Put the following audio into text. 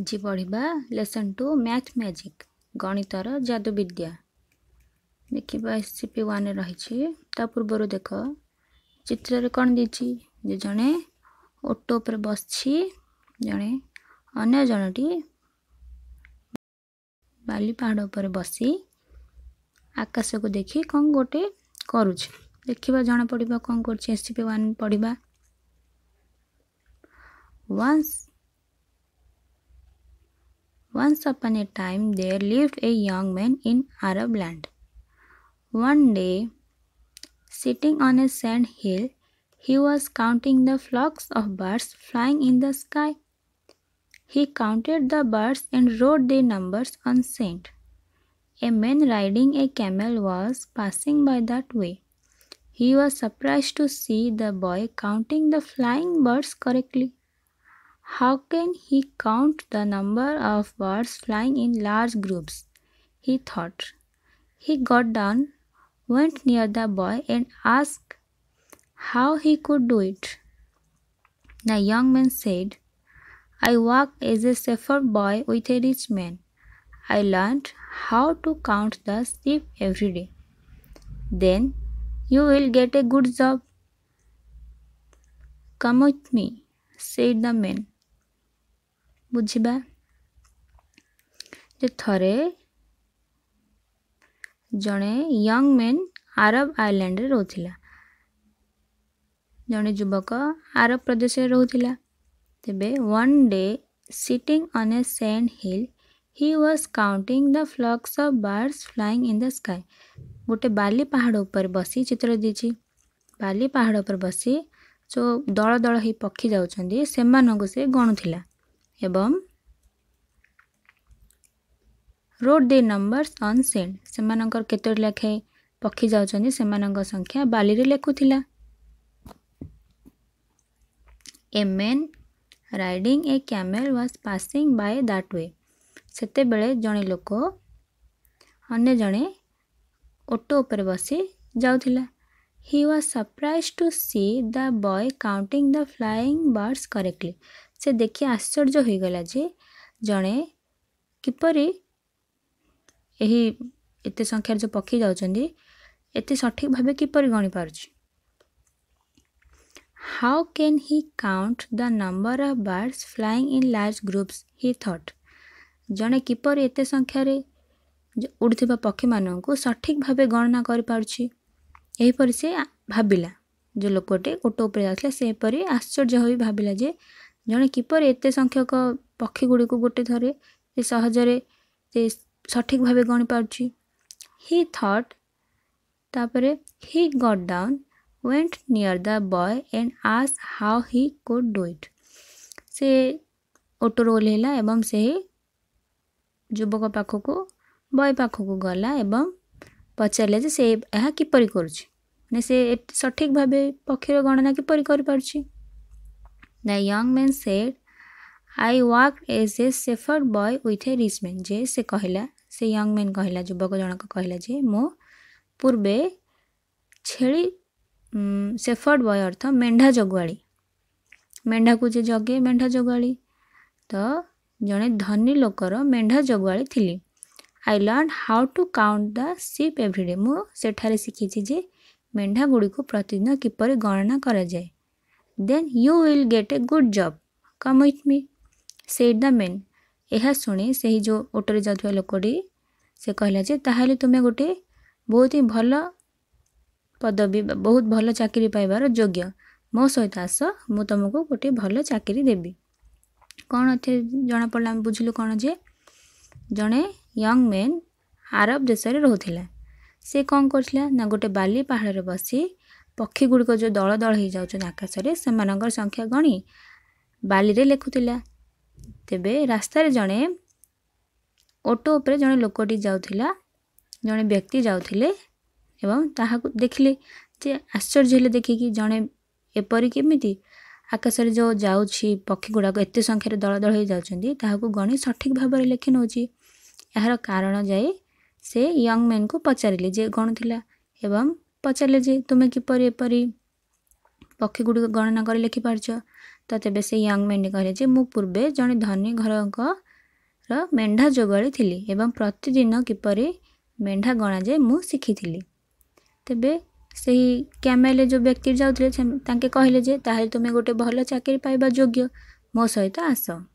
ଆଜି ପଢ଼ିବା lesson two math magic ଗଣିତର ଯାଦୁବିଦ୍ୟା ଦେଖିବା ଏସ୍ ସି ପି ୱାନ୍ରେ ରହିଛି ତା ପୂର୍ବରୁ ଦେଖ ଚିତ୍ରରେ କ'ଣ ଦେଇଛି ଯେ ଜଣେ ଅଟୋ ଉପରେ ବସିଛି ଜଣେ ଅନ୍ୟ ଜଣଟି ବାଲି ପାହାଡ଼ ଉପରେ ବସି ଆକାଶକୁ ଦେଖି କ'ଣ ଗୋଟେ କରୁଛି ଦେଖିବା ଜଣା ପଡ଼ିବ କ'ଣ କରୁଛି ଏସ୍ ସି ପି ୱାନ୍ ପଢ଼ିବା once Once upon a time there lived a young man in Arab land. One day, sitting on a sand hill, he was counting the flocks of birds flying in the sky. He counted the birds and wrote their numbers on sand. A man riding a camel was passing by that way. He was surprised to see the boy counting the flying birds correctly. How can he count the number of birds flying in large groups? He thought. He got down, went near the boy, and asked how he could do it. The young man said, I worked as a shepherd boy with a rich man. I learned how to count the sheep every day. Then you will get a good job. Come with me, said the man. बुझा जो थे जड़े young man आरब Island रोला जड़े जुवक आरब प्रदेश रोला तेज one day sitting on a sand hill he was counting the flocks of birds flying in the sky गोटे बाली पहाड़ ऊपर बस चित्र दी बाली पहाड़ ऊपर बसी जो दल दल ही पक्षी जा से गणुला एवं wrote the numbers on sand से कत लेखाए पक्षी जा संख्या बाली लेखुला a man riding a camel was passing by that way से जड़े लोक अन्य जड़े ऑटो ऊपर बसी जाऊला he was surprised to see the boy counting the flying birds correctly ସେ ଦେଖି ଆଶ୍ଚର୍ଯ୍ୟ ହୋଇଗଲା ଯେ ଜଣେ କିପରି ଏହି ଏତେ ସଂଖ୍ୟାରେ ଯେଉଁ ପକ୍ଷୀ ଯାଉଛନ୍ତି ଏତେ ସଠିକ୍ ଭାବେ କିପରି ଗଣିପାରୁଛି how can he count the number of birds flying in large groups he thought ଜଣେ କିପରି ଏତେ ସଂଖ୍ୟାରେ ଉଡ଼ୁଥିବା ପକ୍ଷୀମାନଙ୍କୁ ସଠିକ୍ ଭାବେ ଗଣନା କରିପାରୁଛି ଏହିପରି ସେ ଭାବିଲା ଯେଉଁ ଲୋକଟି ଓଟ ଉପରେ ଯାଉଥିଲା ସେପରି ଆଶ୍ଚର୍ଯ୍ୟ ହୋଇ ଭାବିଲା ଯେ ଜଣେ କିପରି ଏତେ ସଂଖ୍ୟକ ପକ୍ଷୀଗୁଡ଼ିକୁ ଗୋଟେ ଥରେ ସେ ସହଜରେ ସେ ସଠିକ୍ ଭାବେ ଗଣିପାରୁଛି ହି ଥଟ୍ ତାପରେ he got down went near the boy and ଆସ୍ ହାଉ ହି କୁଡ୍ ଡୁ ଇଟ୍ ସେ ଅଟୋରୁ ଓହ୍ଲାଇଲା ଏବଂ ସେହି ଯୁବକ ପାଖକୁ ବୟ ପାଖକୁ ଗଲା ଏବଂ ପଚାରିଲେ ଯେ ସେ ଏହା କିପରି କରୁଛି ମାନେ ସେ ସଠିକ୍ ଭାବେ ପକ୍ଷୀର ଗଣନା କିପରି କରିପାରୁଛି The young man said, I work as a shepherd boy with a rich man ଯେ ସେ କହିଲା ସେ ୟଙ୍ଗ ମ୍ୟାନ୍ କହିଲା ଯୁବକ ଜଣକ କହିଲା ଯେ ମୁଁ ପୂର୍ବେ ଛେଳି ସେଫର୍ଡ ବୟ ଅର୍ଥ ମେଣ୍ଢା ଜଗୁଆଳି ମେଣ୍ଢାକୁ ଯେ ଜଗେ ମେଣ୍ଢା ଜଗୁଆଳି ତ ଜଣେ ଧନୀ ଲୋକର ମେଣ୍ଢା ଜଗୁଆଳି ଥିଲି I learn how to count the sheep everyday ମୁଁ ସେଠାରେ ଶିଖିଛି ଯେ ମେଣ୍ଢାଗୁଡ଼ିକୁ ପ୍ରତିଦିନ କିପରି ଗଣନା କରାଯାଏ then you will get a good job come with me से द मेन यह शुणी से ही जो ऑटो जाऊ लोकटी से कहला तुम्हें गोटे बहुत ही भल पदवी बहुत भल चाकरी पाइबार योग्य मो सहित आस मु तुमको गोटे भल चाकरी देवी कौन अच्छे जना पड़ा बुझल कौन जे जड़े यंग मेन आरब देश में रोला से कौन करा गोटे बाली पहाड़ बसी ପକ୍ଷୀଗୁଡ଼ିକ ଯେଉଁ ଦଳ ଦଳ ହୋଇଯାଉଛନ୍ତି ଆକାଶରେ ସେମାନଙ୍କର ସଂଖ୍ୟା ଗଣି ବାଲିରେ ଲେଖୁଥିଲା ତେବେ ରାସ୍ତାରେ ଜଣେ ଅଟୋ ଉପରେ ଜଣେ ଲୋକଟି ଯାଉଥିଲା ଜଣେ ବ୍ୟକ୍ତି ଯାଉଥିଲେ ଏବଂ ତାହାକୁ ଦେଖିଲେ ଯେ ଆଶ୍ଚର୍ଯ୍ୟ ହେଲେ ଦେଖିକି ଜଣେ ଏପରି କେମିତି ଆକାଶରେ ଯେଉଁ ଯାଉଛି ପକ୍ଷୀଗୁଡ଼ାକ ଏତେ ସଂଖ୍ୟାରେ ଦଳ ଦଳ ହୋଇଯାଉଛନ୍ତି ତାହାକୁ ଗଣି ସଠିକ୍ ଭାବରେ ଲେଖି ନେଉଛି ଏହାର କାରଣ ଯାଇ ସେ ୟଙ୍ଗ ମ୍ୟାନ୍କୁ ପଚାରିଲେ ଯେ ଗଣୁଥିଲା ଏବଂ ପଚାରିଲେ ଯେ ତୁମେ କିପରି ଏପରି ପକ୍ଷୀଗୁଡ଼ିକ ଗଣନା କରି ଲେଖିପାରୁଛ ତ ତେବେ ସେ ୟଙ୍ଗ ମେଣ୍ଡି କହିଲେ ଯେ ମୁଁ ପୂର୍ବେ ଜଣେ ଧନୀ ଘରଙ୍କର ମେଣ୍ଢା ଯୋଗାଳି ଥିଲି ଏବଂ ପ୍ରତିଦିନ କିପରି ମେଣ୍ଢା ଗଣାଯାଏ ମୁଁ ଶିଖିଥିଲି ତେବେ ସେହି କ୍ୟାମେଲରେ ଯେଉଁ ବ୍ୟକ୍ତି ଯାଉଥିଲେ ତାଙ୍କେ କହିଲେ ଯେ ତାହେଲେ ତୁମେ ଗୋଟେ ଭଲ ଚାକିରି ପାଇବା ଯୋଗ୍ୟ ମୋ ସହିତ ଆସ